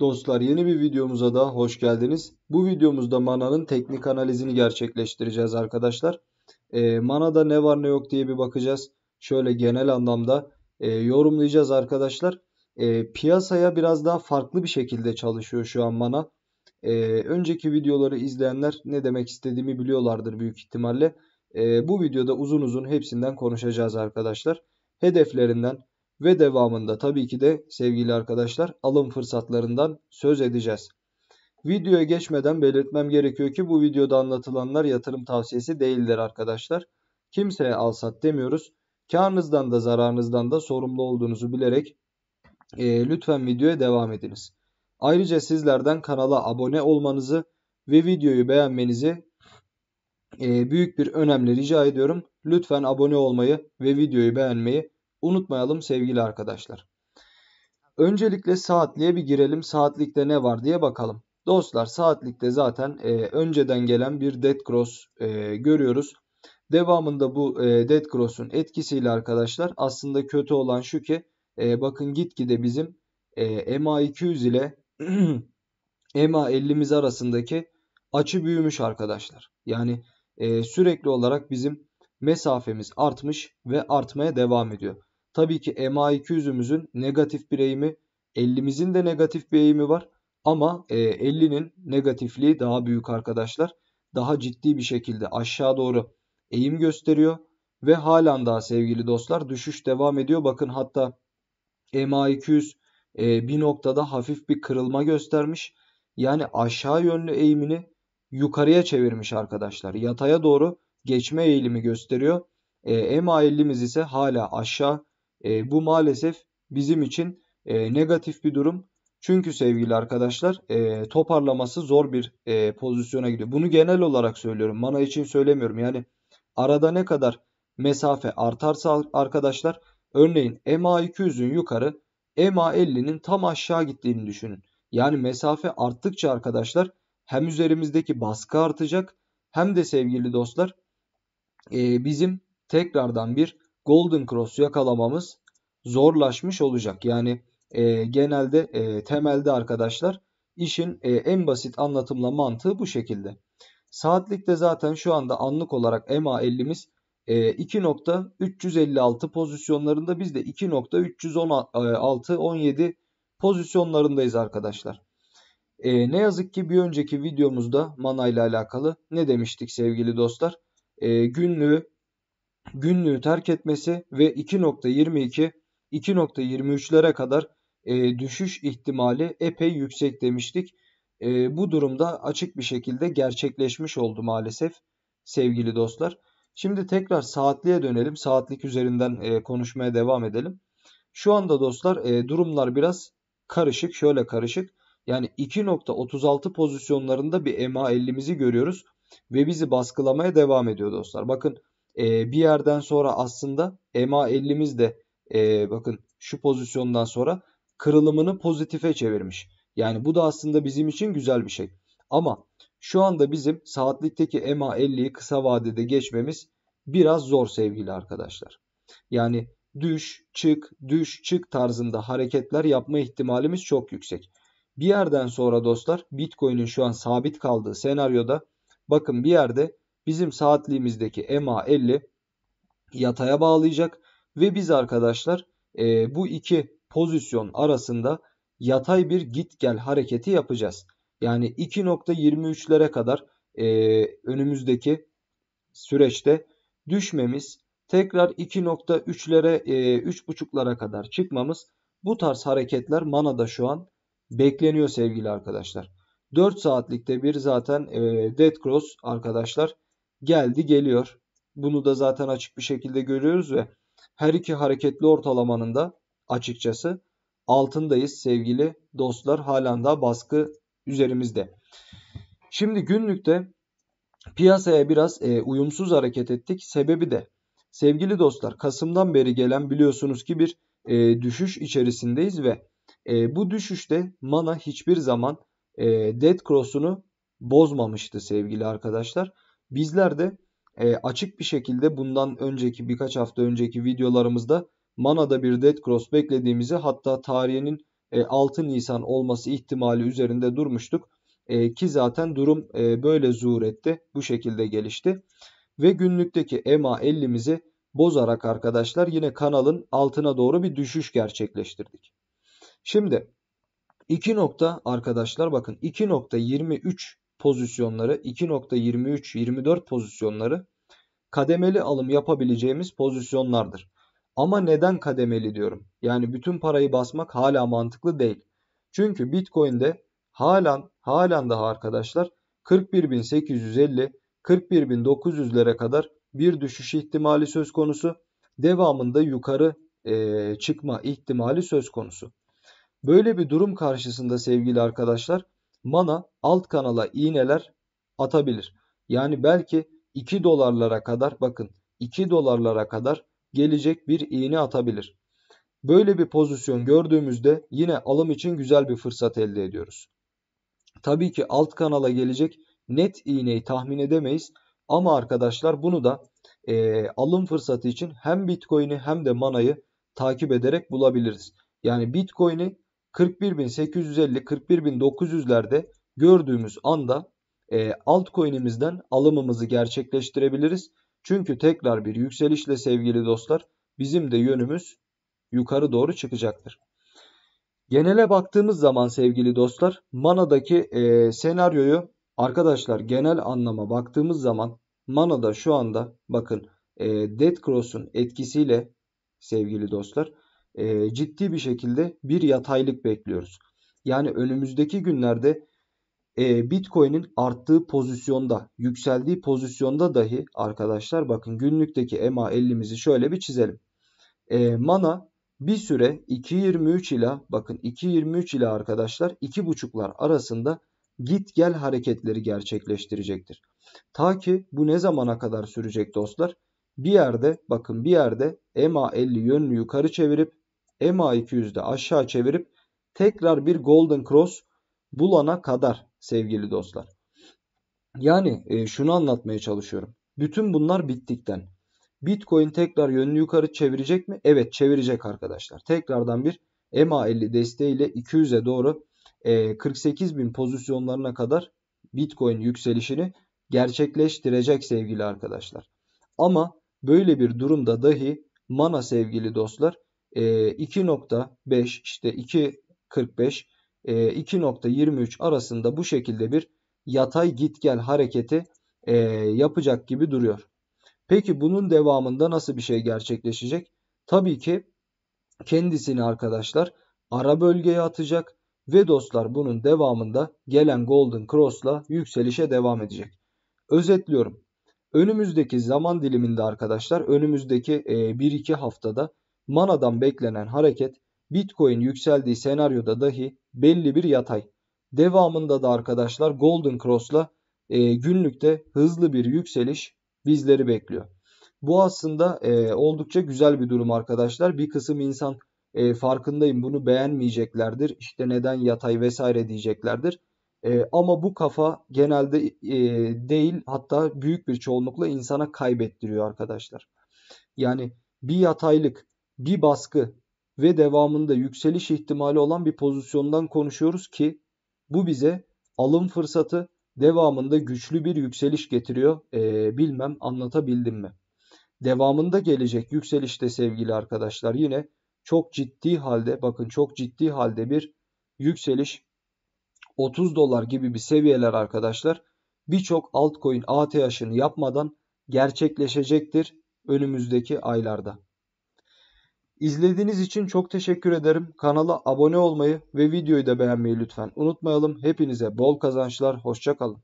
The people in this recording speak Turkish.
Dostlar yeni bir videomuza da hoş geldiniz. Bu videomuzda mananın teknik analizini gerçekleştireceğiz arkadaşlar. E, manada ne var ne yok diye bir bakacağız. Şöyle genel anlamda e, yorumlayacağız arkadaşlar. E, piyasaya biraz daha farklı bir şekilde çalışıyor şu an mana. E, önceki videoları izleyenler ne demek istediğimi biliyorlardır büyük ihtimalle. E, bu videoda uzun uzun hepsinden konuşacağız arkadaşlar. Hedeflerinden, ve devamında tabii ki de sevgili arkadaşlar alım fırsatlarından söz edeceğiz. Videoya geçmeden belirtmem gerekiyor ki bu videoda anlatılanlar yatırım tavsiyesi değildir arkadaşlar. Kimseye alsat demiyoruz. Karınızdan da zararınızdan da sorumlu olduğunuzu bilerek e, lütfen videoya devam ediniz. Ayrıca sizlerden kanala abone olmanızı ve videoyu beğenmenizi e, büyük bir önemle rica ediyorum. Lütfen abone olmayı ve videoyu beğenmeyi unutmayalım sevgili arkadaşlar. Öncelikle saatliğe bir girelim. Saatlikte ne var diye bakalım. Dostlar saatlikte zaten e, önceden gelen bir dead cross e, görüyoruz. Devamında bu e, dead cross'un etkisiyle arkadaşlar aslında kötü olan şu ki e, bakın gitgide bizim e, MA200 ile MA50'miz arasındaki açı büyümüş arkadaşlar. Yani e, sürekli olarak bizim mesafemiz artmış ve artmaya devam ediyor. Tabii ki MA200'ümüzün negatif bir eğimi, 50'mizin de negatif bir eğimi var. Ama 50'nin e, negatifliği daha büyük arkadaşlar. Daha ciddi bir şekilde aşağı doğru eğim gösteriyor. Ve halen daha sevgili dostlar düşüş devam ediyor. Bakın hatta MA200 e, bir noktada hafif bir kırılma göstermiş. Yani aşağı yönlü eğimini yukarıya çevirmiş arkadaşlar. Yataya doğru geçme eğilimi gösteriyor. E, MA50'miz ise hala aşağı e, bu maalesef bizim için e, negatif bir durum. Çünkü sevgili arkadaşlar e, toparlaması zor bir e, pozisyona gidiyor. Bunu genel olarak söylüyorum. Mana için söylemiyorum. Yani arada ne kadar mesafe artarsa arkadaşlar örneğin EMA 200'ün yukarı EMA 50'nin tam aşağı gittiğini düşünün. Yani mesafe arttıkça arkadaşlar hem üzerimizdeki baskı artacak hem de sevgili dostlar e, bizim tekrardan bir Golden Cross yakalamamız zorlaşmış olacak. Yani e, genelde e, temelde arkadaşlar işin e, en basit anlatımla mantığı bu şekilde. Saatlikte zaten şu anda anlık olarak EMA 50'miz e, 2.356 pozisyonlarında biz de 2.316 17 e, pozisyonlarındayız arkadaşlar. E, ne yazık ki bir önceki videomuzda mana ile alakalı ne demiştik sevgili dostlar? E, günlüğü günlüğü terk etmesi ve 2.22 2.23'lere kadar e, düşüş ihtimali epey yüksek demiştik. E, bu durumda açık bir şekilde gerçekleşmiş oldu maalesef sevgili dostlar. Şimdi tekrar saatliğe dönelim. Saatlik üzerinden e, konuşmaya devam edelim. Şu anda dostlar e, durumlar biraz karışık. Şöyle karışık. Yani 2.36 pozisyonlarında bir MA50'mizi görüyoruz. Ve bizi baskılamaya devam ediyor dostlar. Bakın e, bir yerden sonra aslında EMA 50miz de e, bakın şu pozisyondan sonra kırılımını pozitife çevirmiş. Yani bu da aslında bizim için güzel bir şey. Ama şu anda bizim saatlikteki EMA 50yi kısa vadede geçmemiz biraz zor sevgili arkadaşlar. Yani düş, çık, düş, çık tarzında hareketler yapma ihtimalimiz çok yüksek. Bir yerden sonra dostlar Bitcoin'in şu an sabit kaldığı senaryoda bakın bir yerde bizim saatliğimizdeki MA50 yataya bağlayacak ve biz arkadaşlar e, bu iki pozisyon arasında yatay bir git gel hareketi yapacağız. Yani 2.23'lere kadar e, önümüzdeki süreçte düşmemiz tekrar 2.3'lere e, 3.5'lara kadar çıkmamız bu tarz hareketler manada şu an bekleniyor sevgili arkadaşlar. 4 saatlikte bir zaten e, dead cross arkadaşlar geldi geliyor. Bunu da zaten açık bir şekilde görüyoruz ve her iki hareketli ortalamanın da açıkçası altındayız sevgili dostlar. Halen daha baskı üzerimizde. Şimdi günlükte piyasaya biraz e, uyumsuz hareket ettik. Sebebi de sevgili dostlar Kasım'dan beri gelen biliyorsunuz ki bir e, düşüş içerisindeyiz ve e, bu düşüşte mana hiçbir zaman e, dead cross'unu bozmamıştı sevgili arkadaşlar. Bizler de e, açık bir şekilde bundan önceki birkaç hafta önceki videolarımızda Mana'da bir Dead Cross beklediğimizi hatta tarihinin e, 6 Nisan olması ihtimali üzerinde durmuştuk. E, ki zaten durum e, böyle zuhur etti. Bu şekilde gelişti. Ve günlükteki EMA 50'mizi bozarak arkadaşlar yine kanalın altına doğru bir düşüş gerçekleştirdik. Şimdi 2 nokta arkadaşlar bakın 2.23 pozisyonları 2.23-24 pozisyonları kademeli alım yapabileceğimiz pozisyonlardır. Ama neden kademeli diyorum? Yani bütün parayı basmak hala mantıklı değil. Çünkü Bitcoin'de halen halen daha arkadaşlar 41.850 41.900'lere kadar bir düşüş ihtimali söz konusu. Devamında yukarı e, çıkma ihtimali söz konusu. Böyle bir durum karşısında sevgili arkadaşlar mana alt kanala iğneler atabilir. Yani belki 2 dolarlara kadar bakın 2 dolarlara kadar gelecek bir iğne atabilir. Böyle bir pozisyon gördüğümüzde yine alım için güzel bir fırsat elde ediyoruz. Tabii ki alt kanala gelecek net iğneyi tahmin edemeyiz. Ama arkadaşlar bunu da e, alım fırsatı için hem Bitcoin'i hem de manayı takip ederek bulabiliriz. Yani Bitcoin'i 41.850 41.900'lerde gördüğümüz anda e, altcoin'imizden alımımızı gerçekleştirebiliriz. Çünkü tekrar bir yükselişle sevgili dostlar bizim de yönümüz yukarı doğru çıkacaktır. Genele baktığımız zaman sevgili dostlar manadaki e, senaryoyu arkadaşlar genel anlama baktığımız zaman manada şu anda bakın e, Dead Cross'un etkisiyle sevgili dostlar e, ciddi bir şekilde bir yataylık bekliyoruz. Yani önümüzdeki günlerde e, Bitcoin'in arttığı pozisyonda, yükseldiği pozisyonda dahi arkadaşlar bakın günlükteki EMA 50'mizi şöyle bir çizelim. E, mana bir süre 2.23 ile bakın 2.23 ile arkadaşlar 2.5'lar arasında git gel hareketleri gerçekleştirecektir. Ta ki bu ne zamana kadar sürecek dostlar? Bir yerde bakın bir yerde EMA 50 yönünü yukarı çevirip EMA 200'de aşağı çevirip tekrar bir Golden Cross bulana kadar sevgili dostlar. Yani e, şunu anlatmaya çalışıyorum. Bütün bunlar bittikten. Bitcoin tekrar yönünü yukarı çevirecek mi? Evet çevirecek arkadaşlar. Tekrardan bir EMA 50 desteğiyle 200'e doğru e, 48 bin pozisyonlarına kadar Bitcoin yükselişini gerçekleştirecek sevgili arkadaşlar. Ama böyle bir durumda dahi mana sevgili dostlar 2.5 ee, işte 2.45 2.23 ee, arasında bu şekilde bir yatay git gel hareketi ee, yapacak gibi duruyor. Peki bunun devamında nasıl bir şey gerçekleşecek? Tabii ki kendisini arkadaşlar ara bölgeye atacak ve dostlar bunun devamında gelen Golden Cross'la yükselişe devam edecek. Özetliyorum. Önümüzdeki zaman diliminde arkadaşlar önümüzdeki 1-2 haftada manadan beklenen hareket Bitcoin yükseldiği senaryoda dahi belli bir yatay. Devamında da arkadaşlar Golden Cross'la e, günlükte hızlı bir yükseliş bizleri bekliyor. Bu aslında e, oldukça güzel bir durum arkadaşlar. Bir kısım insan e, farkındayım bunu beğenmeyeceklerdir. İşte neden yatay vesaire diyeceklerdir. E, ama bu kafa genelde e, değil hatta büyük bir çoğunlukla insana kaybettiriyor arkadaşlar. Yani bir yataylık bir baskı ve devamında yükseliş ihtimali olan bir pozisyondan konuşuyoruz ki bu bize alım fırsatı devamında güçlü bir yükseliş getiriyor. Ee, bilmem anlatabildim mi? Devamında gelecek yükselişte sevgili arkadaşlar yine çok ciddi halde bakın çok ciddi halde bir yükseliş 30 dolar gibi bir seviyeler arkadaşlar birçok altcoin ATH'ını yapmadan gerçekleşecektir önümüzdeki aylarda. İzlediğiniz için çok teşekkür ederim. Kanala abone olmayı ve videoyu da beğenmeyi lütfen unutmayalım. Hepinize bol kazançlar. Hoşçakalın.